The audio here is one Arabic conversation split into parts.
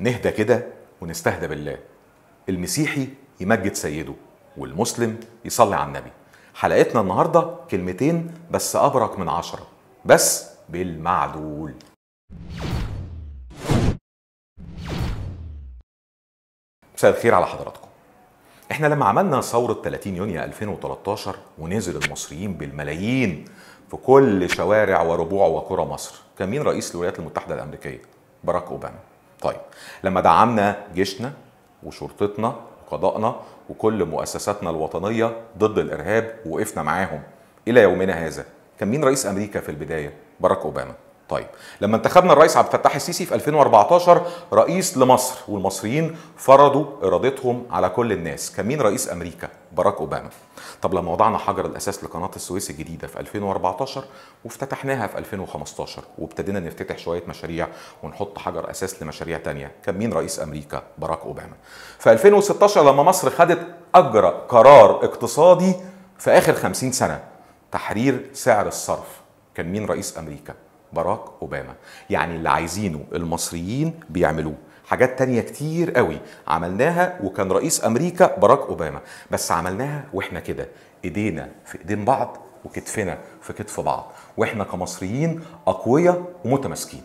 نهدى كده ونستهدى بالله المسيحي يمجد سيده والمسلم يصلي على النبي حلقتنا النهاردة كلمتين بس أبرك من عشرة بس بالمعدول مساء الخير على حضراتكم احنا لما عملنا ثورة 30 يونيو 2013 ونزل المصريين بالملايين في كل شوارع وربوع وقرى مصر كان مين رئيس الولايات المتحدة الأمريكية؟ باراك أوباما طيب لما دعمنا جيشنا وشرطتنا وقضائنا وكل مؤسساتنا الوطنية ضد الإرهاب ووقفنا معاهم إلى يومنا هذا كان مين رئيس أمريكا في البداية؟ باراك أوباما طيب لما انتخبنا الرئيس عبد الفتاح السيسي في 2014 رئيس لمصر والمصريين فرضوا إرادتهم على كل الناس كان مين رئيس أمريكا؟ باراك اوباما طب لما وضعنا حجر الاساس لقناه السويس الجديده في 2014 وافتتحناها في 2015 وابتدينا نفتتح شويه مشاريع ونحط حجر اساس لمشاريع تانية كان مين رئيس امريكا باراك اوباما في 2016 لما مصر خدت اجرى قرار اقتصادي في اخر 50 سنه تحرير سعر الصرف كان مين رئيس امريكا باراك اوباما يعني اللي عايزينه المصريين بيعملوه حاجات تانية كتير قوي عملناها وكان رئيس امريكا باراك اوباما بس عملناها واحنا كده ايدينا في ايدين بعض وكتفنا في كتف بعض واحنا كمصريين اقوياء ومتماسكين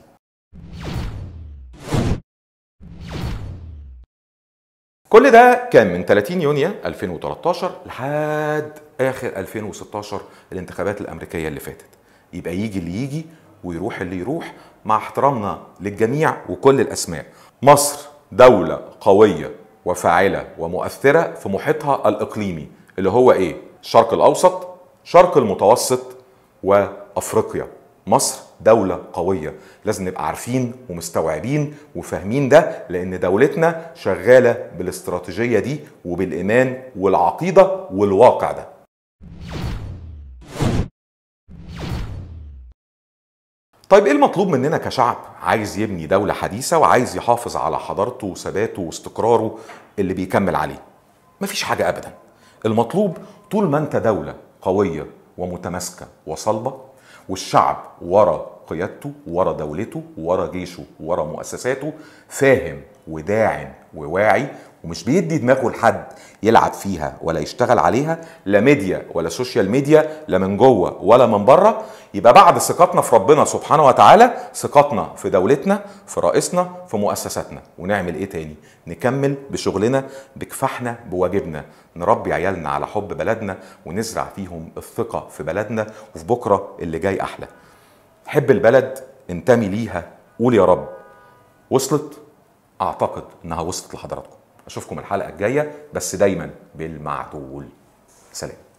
كل ده كان من 30 يونيو 2013 لحد اخر 2016 الانتخابات الامريكيه اللي فاتت يبقى يجي اللي يجي ويروح اللي يروح مع احترامنا للجميع وكل الاسماء. مصر دوله قويه وفاعله ومؤثره في محيطها الاقليمي اللي هو ايه؟ الشرق الاوسط، شرق المتوسط وافريقيا. مصر دولة قوية لازم نبقى عارفين ومستوعبين وفاهمين ده لأن دولتنا شغالة بالاستراتيجية دي وبالإيمان والعقيدة والواقع ده طيب ايه المطلوب مننا كشعب عايز يبني دولة حديثة وعايز يحافظ على حضارته وثباته واستقراره اللي بيكمل عليه مفيش حاجة أبدا المطلوب طول ما انت دولة قوية ومتماسكة وصلبة والشعب ورا قيادته ورا دولته ورا جيشه ورا مؤسساته فاهم وداعم وواعي ومش بيدي دماغه لحد يلعب فيها ولا يشتغل عليها لا ميديا ولا سوشيال ميديا لا من جوه ولا من بره يبقى بعد ثقتنا في ربنا سبحانه وتعالى ثقتنا في دولتنا في رئيسنا في مؤسساتنا ونعمل ايه تاني نكمل بشغلنا بكفاحنا بواجبنا نربي عيالنا على حب بلدنا ونزرع فيهم الثقه في بلدنا وفي بكره اللي جاي احلى حب البلد انتمي ليها قول يا رب وصلت اعتقد انها وصلت لحضراتكم اشوفكم الحلقه الجايه بس دايما بالمعدول سلام